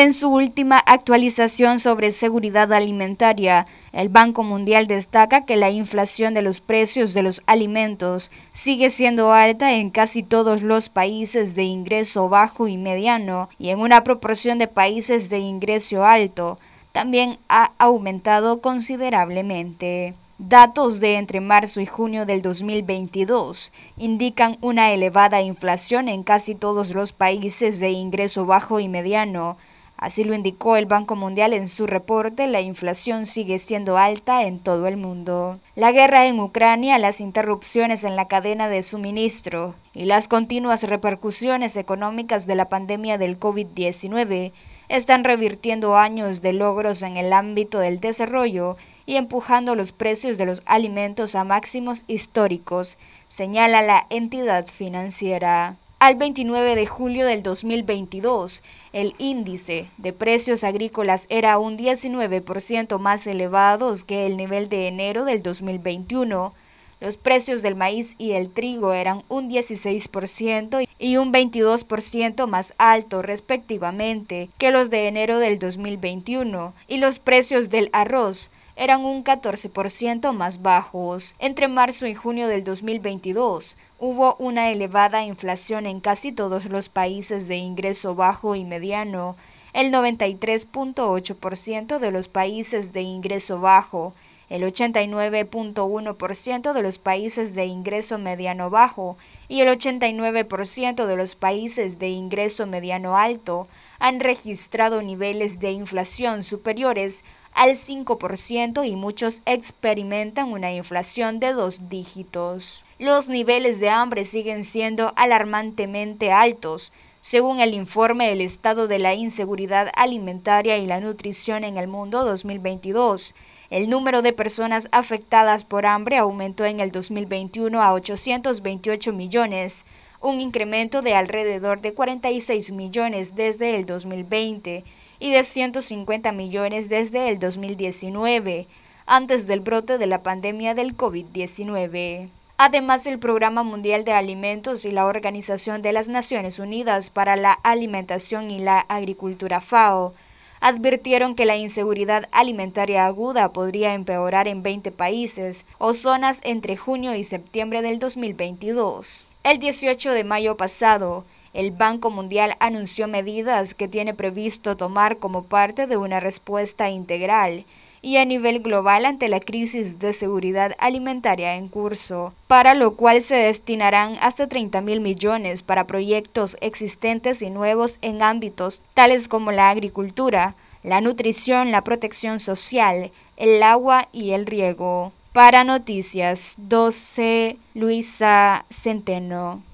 En su última actualización sobre seguridad alimentaria, el Banco Mundial destaca que la inflación de los precios de los alimentos sigue siendo alta en casi todos los países de ingreso bajo y mediano y en una proporción de países de ingreso alto también ha aumentado considerablemente. Datos de entre marzo y junio del 2022 indican una elevada inflación en casi todos los países de ingreso bajo y mediano, Así lo indicó el Banco Mundial en su reporte, la inflación sigue siendo alta en todo el mundo. La guerra en Ucrania, las interrupciones en la cadena de suministro y las continuas repercusiones económicas de la pandemia del COVID-19 están revirtiendo años de logros en el ámbito del desarrollo y empujando los precios de los alimentos a máximos históricos, señala la entidad financiera al 29 de julio del 2022, el índice de precios agrícolas era un 19% más elevado que el nivel de enero del 2021. Los precios del maíz y el trigo eran un 16% y un 22% más alto respectivamente que los de enero del 2021 y los precios del arroz eran un 14% más bajos. Entre marzo y junio del 2022, Hubo una elevada inflación en casi todos los países de ingreso bajo y mediano, el 93.8% de los países de ingreso bajo el 89.1% de los países de ingreso mediano bajo y el 89% de los países de ingreso mediano alto han registrado niveles de inflación superiores al 5% y muchos experimentan una inflación de dos dígitos. Los niveles de hambre siguen siendo alarmantemente altos, según el informe El Estado de la Inseguridad Alimentaria y la Nutrición en el Mundo 2022, el número de personas afectadas por hambre aumentó en el 2021 a 828 millones, un incremento de alrededor de 46 millones desde el 2020 y de 150 millones desde el 2019, antes del brote de la pandemia del COVID-19. Además, el Programa Mundial de Alimentos y la Organización de las Naciones Unidas para la Alimentación y la Agricultura FAO advirtieron que la inseguridad alimentaria aguda podría empeorar en 20 países o zonas entre junio y septiembre del 2022. El 18 de mayo pasado, el Banco Mundial anunció medidas que tiene previsto tomar como parte de una respuesta integral y a nivel global ante la crisis de seguridad alimentaria en curso, para lo cual se destinarán hasta 30 mil millones para proyectos existentes y nuevos en ámbitos tales como la agricultura, la nutrición, la protección social, el agua y el riego. Para Noticias 12, Luisa Centeno.